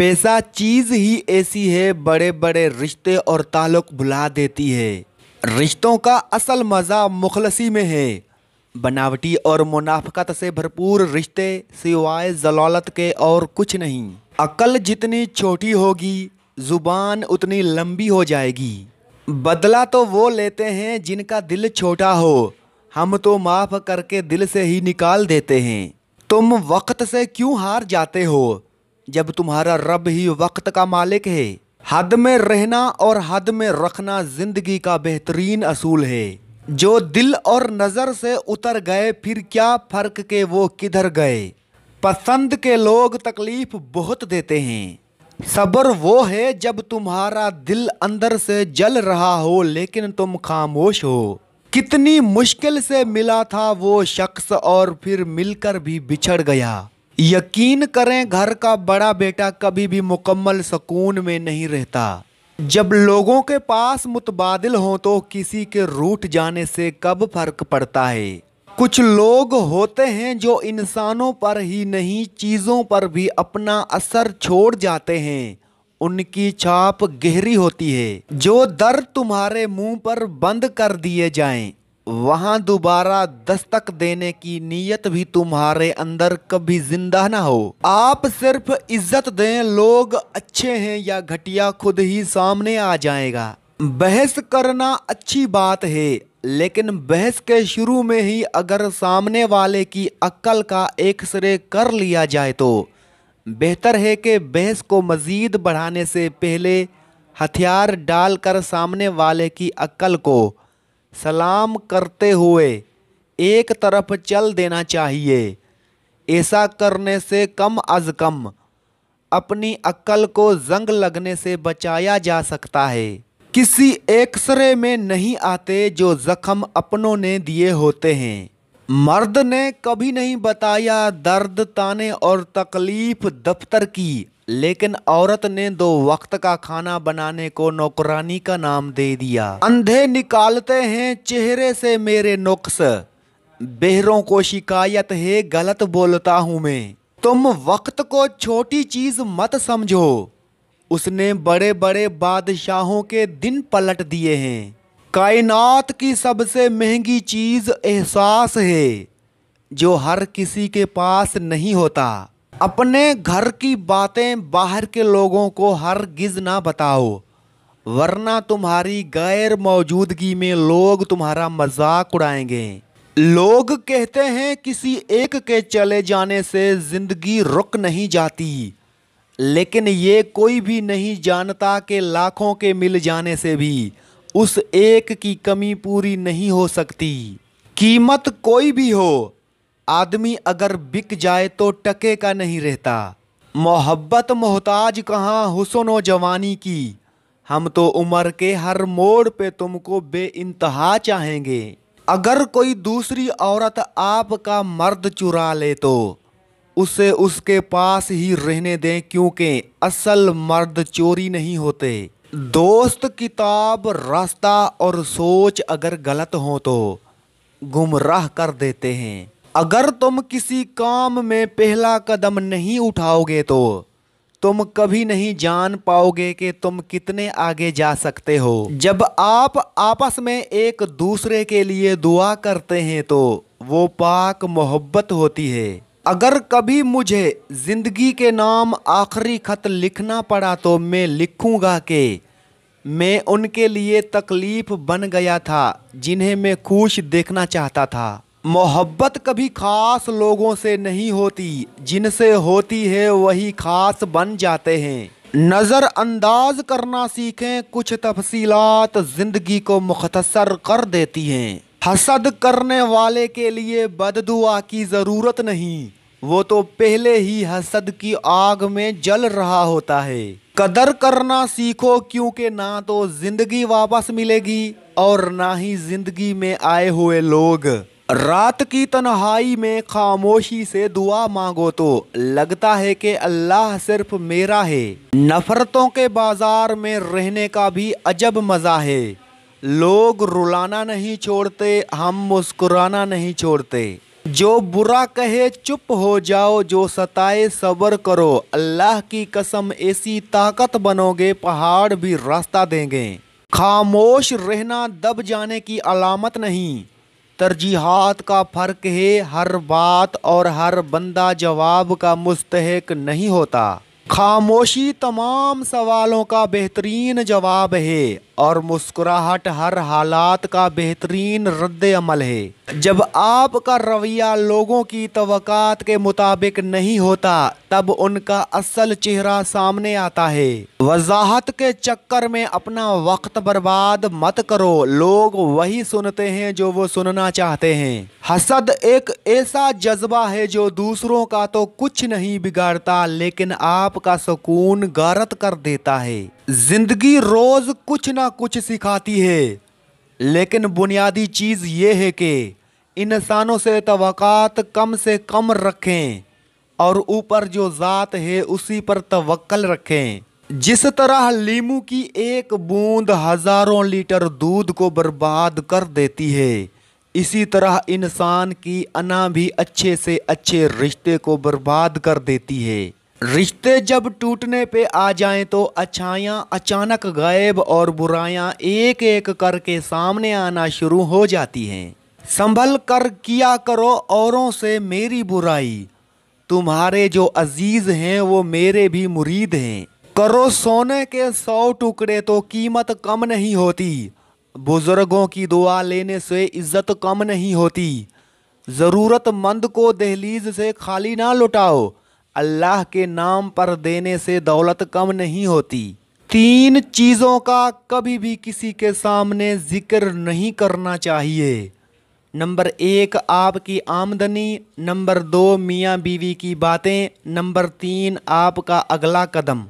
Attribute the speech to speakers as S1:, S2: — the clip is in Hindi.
S1: पैसा चीज़ ही ऐसी है बड़े बड़े रिश्ते और ताल्लुक भुला देती है रिश्तों का असल मज़ा मुखलसी में है बनावटी और मुनाफकत से भरपूर रिश्ते सिवाय जलालत के और कुछ नहीं अकल जितनी छोटी होगी ज़ुबान उतनी लंबी हो जाएगी बदला तो वो लेते हैं जिनका दिल छोटा हो हम तो माफ़ करके दिल से ही निकाल देते हैं तुम वक्त से क्यों हार जाते हो जब तुम्हारा रब ही वक्त का मालिक है हद में रहना और हद में रखना ज़िंदगी का बेहतरीन असूल है जो दिल और नज़र से उतर गए फिर क्या फ़र्क के वो किधर गए पसंद के लोग तकलीफ़ बहुत देते हैं सब्र वो है जब तुम्हारा दिल अंदर से जल रहा हो लेकिन तुम खामोश हो कितनी मुश्किल से मिला था वो शख्स और फिर मिलकर भी बिछड़ गया यकीन करें घर का बड़ा बेटा कभी भी मुकम्मल सुकून में नहीं रहता जब लोगों के पास मुतबादल हों तो किसी के रूट जाने से कब फर्क पड़ता है कुछ लोग होते हैं जो इंसानों पर ही नहीं चीज़ों पर भी अपना असर छोड़ जाते हैं उनकी छाप गहरी होती है जो दर तुम्हारे मुंह पर बंद कर दिए जाएं वहाँ दोबारा दस्तक देने की नीयत भी तुम्हारे अंदर कभी जिंदा ना हो आप सिर्फ इज्जत दें लोग अच्छे हैं या घटिया खुद ही सामने आ जाएगा बहस करना अच्छी बात है लेकिन बहस के शुरू में ही अगर सामने वाले की अक्ल का एक सरे कर लिया जाए तो बेहतर है कि बहस को मज़ीद बढ़ाने से पहले हथियार डालकर सामने वाले की अक्ल को सलाम करते हुए एक तरफ चल देना चाहिए ऐसा करने से कम अज कम अपनी अक्ल को जंग लगने से बचाया जा सकता है किसी एक्सरे में नहीं आते जो जख्म अपनों ने दिए होते हैं मर्द ने कभी नहीं बताया दर्द ताने और तकलीफ दफ्तर की लेकिन औरत ने दो वक्त का खाना बनाने को नौकरानी का नाम दे दिया अंधे निकालते हैं चेहरे से मेरे नुक्स बेहरों को शिकायत है गलत बोलता हूँ मैं तुम वक्त को छोटी चीज़ मत समझो उसने बड़े बड़े बादशाहों के दिन पलट दिए हैं कायनात की सबसे महंगी चीज़ एहसास है जो हर किसी के पास नहीं होता अपने घर की बातें बाहर के लोगों को हर गिज ना बताओ वरना तुम्हारी गैर मौजूदगी में लोग तुम्हारा मजाक उड़ाएंगे लोग कहते हैं किसी एक के चले जाने से ज़िंदगी रुक नहीं जाती लेकिन ये कोई भी नहीं जानता कि लाखों के मिल जाने से भी उस एक की कमी पूरी नहीं हो सकती कीमत कोई भी हो आदमी अगर बिक जाए तो टके का नहीं रहता मोहब्बत मोहताज कहाँ हुसन जवानी की हम तो उम्र के हर मोड़ पे तुमको बे इंतहा चाहेंगे अगर कोई दूसरी औरत आपका मर्द चुरा ले तो उसे उसके पास ही रहने दें क्योंकि असल मर्द चोरी नहीं होते दोस्त किताब रास्ता और सोच अगर गलत हो तो गुमराह कर देते हैं अगर तुम किसी काम में पहला कदम नहीं उठाओगे तो तुम कभी नहीं जान पाओगे कि तुम कितने आगे जा सकते हो जब आप आपस में एक दूसरे के लिए दुआ करते हैं तो वो पाक मोहब्बत होती है अगर कभी मुझे ज़िंदगी के नाम आखिरी खत लिखना पड़ा तो मैं लिखूँगा कि मैं उनके लिए तकलीफ़ बन गया था जिन्हें मैं खुश देखना चाहता था मोहब्बत कभी ख़ास लोगों से नहीं होती जिनसे होती है वही ख़ास बन जाते हैं नज़रअंदाज करना सीखें कुछ तफसीलात ज़िंदगी को मुख्तसर कर देती हैं हसद करने वाले के लिए बददुआ की ज़रूरत नहीं वो तो पहले ही हसद की आग में जल रहा होता है कदर करना सीखो क्योंकि ना तो ज़िंदगी वापस मिलेगी और ना ही ज़िंदगी में आए हुए लोग रात की तन्हाई में खामोशी से दुआ मांगो तो लगता है कि अल्लाह सिर्फ मेरा है नफ़रतों के बाज़ार में रहने का भी अजब मज़ा है लोग रुलाना नहीं छोड़ते हम मुस्कुराना नहीं छोड़ते जो बुरा कहे चुप हो जाओ जो सताए सब्र करो अल्लाह की कसम ऐसी ताकत बनोगे पहाड़ भी रास्ता देंगे खामोश रहना दब जाने की अलामत नहीं तरजीहात का फ़र्क है हर बात और हर बंदा जवाब का मुस्तक नहीं होता खामोशी तमाम सवालों का बेहतरीन जवाब है और मुस्कुराहट हर हालात का बेहतरीन रद्द अमल है जब आपका रवैया लोगों की तवक़ात के मुताबिक नहीं होता तब उनका असल चेहरा सामने आता है वजाहत के चक्कर में अपना वक्त बर्बाद मत करो लोग वही सुनते हैं जो वो सुनना चाहते हैं हसद एक ऐसा जज्बा है जो दूसरों का तो कुछ नहीं बिगाड़ता लेकिन आपका सुकून गारत कर देता है जिंदगी रोज़ कुछ ना कुछ सिखाती है लेकिन बुनियादी चीज़ ये है कि इंसानों से तवक़ात कम से कम रखें और ऊपर जो ज़ात है उसी पर तवक्ल रखें जिस तरह लीमू की एक बूंद हज़ारों लीटर दूध को बर्बाद कर देती है इसी तरह इंसान की अना भी अच्छे से अच्छे रिश्ते को बर्बाद कर देती है रिश्ते जब टूटने पे आ जाएं तो अच्छायाँ अचानक गायब और बुरायाँ एक एक करके सामने आना शुरू हो जाती हैं संभल कर किया करो औरों से मेरी बुराई तुम्हारे जो अजीज़ हैं वो मेरे भी मुरीद हैं करो सोने के सौ टुकड़े तो कीमत कम नहीं होती बुज़ुर्गों की दुआ लेने से इज़्ज़त कम नहीं होती ज़रूरतमंद को दहलीज से खाली ना लुटाओ अल्लाह के नाम पर देने से दौलत कम नहीं होती तीन चीज़ों का कभी भी किसी के सामने जिक्र नहीं करना चाहिए नंबर एक आपकी आमदनी नंबर दो मियाँ बीवी की बातें नंबर तीन आपका अगला कदम